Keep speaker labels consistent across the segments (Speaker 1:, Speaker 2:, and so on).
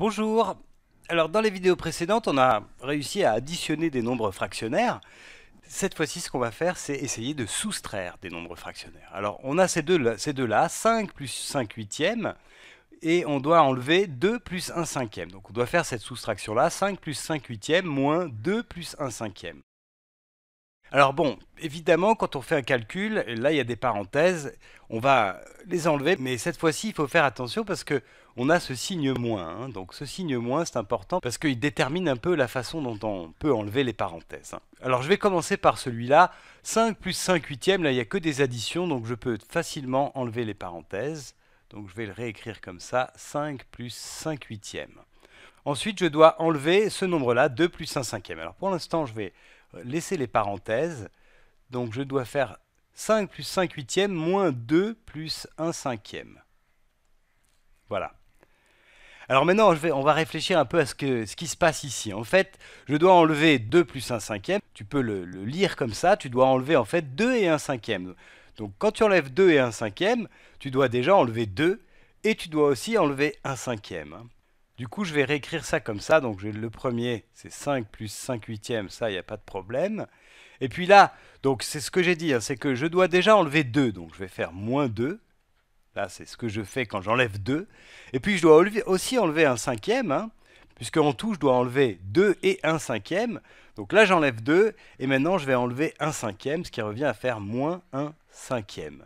Speaker 1: Bonjour Alors dans les vidéos précédentes, on a réussi à additionner des nombres fractionnaires. Cette fois-ci, ce qu'on va faire, c'est essayer de soustraire des nombres fractionnaires. Alors on a ces deux-là, ces deux 5 plus 5 huitièmes, et on doit enlever 2 plus 1 cinquième. Donc on doit faire cette soustraction-là, 5 plus 5 huitièmes moins 2 plus 1 cinquième. Alors bon, évidemment, quand on fait un calcul, là il y a des parenthèses, on va les enlever, mais cette fois-ci il faut faire attention parce que on a ce signe moins. Hein. Donc ce signe moins c'est important parce qu'il détermine un peu la façon dont on peut enlever les parenthèses. Hein. Alors je vais commencer par celui-là. 5 plus 5 huitièmes, là il n'y a que des additions, donc je peux facilement enlever les parenthèses. Donc je vais le réécrire comme ça, 5 plus 5 huitièmes. Ensuite je dois enlever ce nombre-là, 2 plus 1 cinquième. Alors pour l'instant je vais laisser les parenthèses. Donc je dois faire 5 plus 5 huitièmes moins 2 plus 1 cinquième. Voilà. Alors maintenant, on va réfléchir un peu à ce, ce, qui se passe ici. En fait, je dois enlever 2 plus 1 cinquième. Tu peux le, le, lire comme ça. Tu dois enlever en fait 2 et 1 cinquième. Donc quand tu enlèves 2 et 1 cinquième, tu dois déjà enlever 2 et tu dois aussi enlever 1 cinquième. Du coup, je vais réécrire ça comme ça. Donc, j'ai le premier, c'est 5 plus 5 huitièmes. Ça, il n'y a pas de problème. Et puis là, donc c'est ce que j'ai dit. Hein, c'est que je dois déjà enlever 2. Donc, je vais faire moins 2. Là, c'est ce que je fais quand j'enlève 2. Et puis, je dois aussi enlever un cinquième. Hein, puisque en tout, je dois enlever 2 et 1 cinquième. Donc là, j'enlève 2. Et maintenant, je vais enlever 1 cinquième, ce qui revient à faire moins 1 cinquième.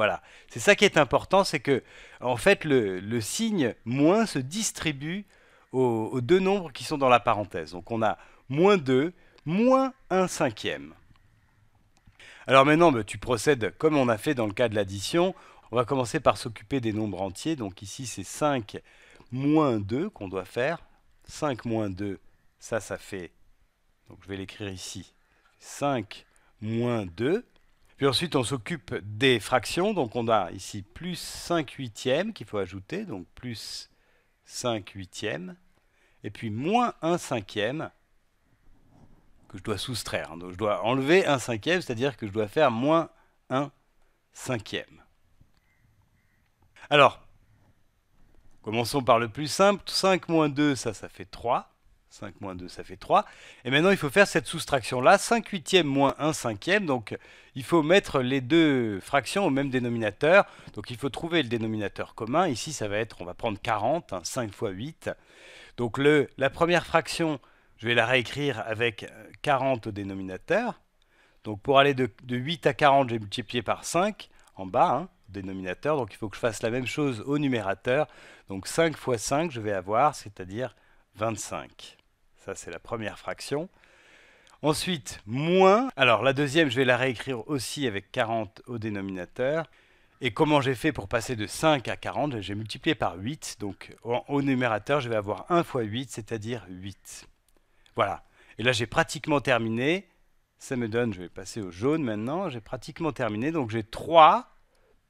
Speaker 1: Voilà. C'est ça qui est important, c'est que en fait le, signe moins se distribue aux, deux nombres qui sont dans la parenthèse. Donc on a moins 2, moins 1 cinquième. Alors maintenant, bah, tu procèdes comme on a fait dans le cas de l'addition. On va commencer par s'occuper des nombres entiers. Donc ici, c'est 5 moins 2 qu'on doit faire. 5 moins 2, ça, ça fait... Donc je vais l'écrire ici. 5 moins 2. Puis ensuite, on s'occupe des fractions. Donc on a ici plus 5 huitièmes qu'il faut ajouter, donc plus 5 huitièmes. Et puis moins 1 cinquième que je dois soustraire. Donc je dois enlever 1 cinquième, c'est-à-dire que je dois faire moins 1 cinquième. Alors, commençons par le plus simple. 5 moins 2, ça, ça fait 3. 5 moins 2, ça fait 3. Et maintenant, il faut faire cette soustraction-là, 5 huitièmes moins 1 cinquième. Donc, il faut mettre les deux fractions au même dénominateur. Donc, il faut trouver le dénominateur commun. Ici, ça va être, on va prendre 40, 5 hein, fois 8. Donc, le, la première fraction, je vais la réécrire avec 40 euh, au dénominateur. Donc, pour aller de, 8 à 40, j'ai multiplié par 5 en bas, hein, au dénominateur. Donc, il faut que je fasse la même chose au numérateur. Donc, 5 fois 5, je vais avoir, c'est-à-dire 25. Ça, c'est la première fraction. Ensuite, moins. Alors, la deuxième, je vais la réécrire aussi avec 40 au dénominateur. Et comment j'ai fait pour passer de 5 à 40 J'ai multiplié par 8. Donc, au numérateur, je vais avoir 1 fois 8, c'est-à-dire 8. Voilà. Et là, j'ai pratiquement terminé. Ça me donne, je vais passer au jaune maintenant. J'ai pratiquement terminé. Donc, j'ai 3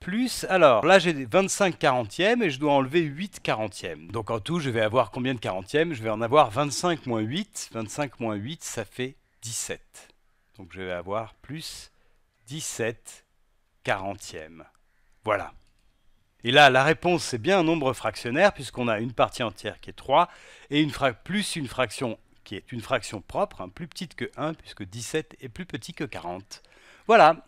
Speaker 1: plus, alors là j'ai 25 quarantièmes et je dois enlever 8 quarantièmes. Donc en tout, je vais avoir combien de quarantièmes Je vais en avoir 25 moins 8. 25 moins 8, ça fait 17. Donc je vais avoir plus 17 quarantièmes. Voilà. Et là, la réponse, c'est bien un nombre fractionnaire, puisqu'on a une partie entière qui est 3, et une plus une fraction qui est une fraction propre, hein, plus petite que 1, puisque 17 est plus petit que 40. Voilà.